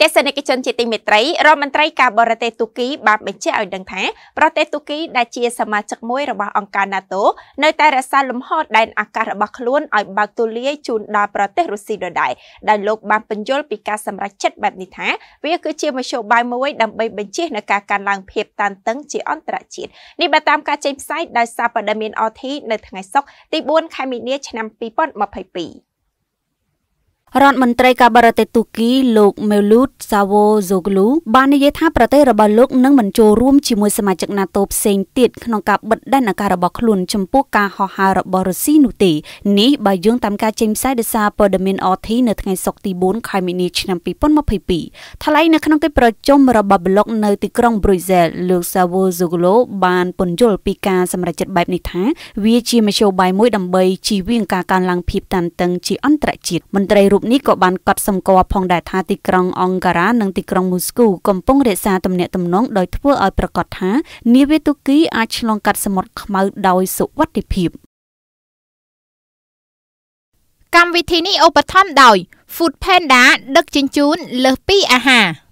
ទស្សនិកជនជាទីមេត្រីរដ្ឋមន្ត្រីការបរទេសទូគីបានបញ្ជាក់ឲ្យដឹងថាប្រទេសទូគីដែលជាសមាជិកមួយរបស់អង្គការ NATO នៅតែរក្សាលំហដែនអាកាសរបស់ខ្លួនឲ្យបើកទូលាយជូនដល់ប្រទេសរុស្ស៊ីដដែលដែលលោកបានបញ្យល់ពីការសម្រេចចិត្តបែបនេះថាវាគឺជាមធ្យោបាយមួយដើម្បីបញ្ជៀសនឹងការកើនឡើងភាពតានតឹងជាអន្តរជាតិនេះបើតាមការចេញផ្សាយដោយសារព័ត៌មាន RT នៅថ្ងៃសុក្រទី4ខែមីនាឆ្នាំ2022រដ្ឋមន្ត្រីការបរទេសទូគី លោកមេលូតសាវូសូហ្គ្លូបាននិយាយថាប្រទេសរបស់លោកនឹងមិនចូលរួមជាមួយសមាជិក NATO ផ្សេងទៀតក្នុងការបិទដែនអាកាសរបស់ខ្លួនចំពោះការហោះហើររបស់រុស្ស៊ីនោះទេ នេះបើយោងតាមការចេញផ្សាយដោយសារព័ត៌មាន RT នៅថ្ងៃសុក្រទី4ខែមីនាឆ្នាំ2022ថ្លែងនៅក្នុងកិច្ចប្រជុំរបស់ប្លុកនៅទីក្រុងប្រូសែលលោកសាវូសូហ្គ្លូបានពន្យល់ពីការសម្រេចចិត្តបែបនេះថាវាជាមធ្យោបាយមួយដើម្បីជៀសវាងការកើនឡើងភាពតានតឹងជាអន្តរជាតិមន្ត្រីរូបនេះក៏បានកត់សម្គាល់ផងដែរថាទីក្រុងអង្គការ៉ានិងទីក្រុងមូស្គូកំពុងរក្សាទំនាក់ទំនងដោយធ្វើឲ្យប្រកាសថានាវាទូគី អាចឆ្លងកាត់សមុទ្រខ្មៅដោយសុវត្ថិភាពកម្មវិធីនេះឧបត្ថម្ភដោយ Food Panda ដឹកជញ្ជូនលើសពីអាហារ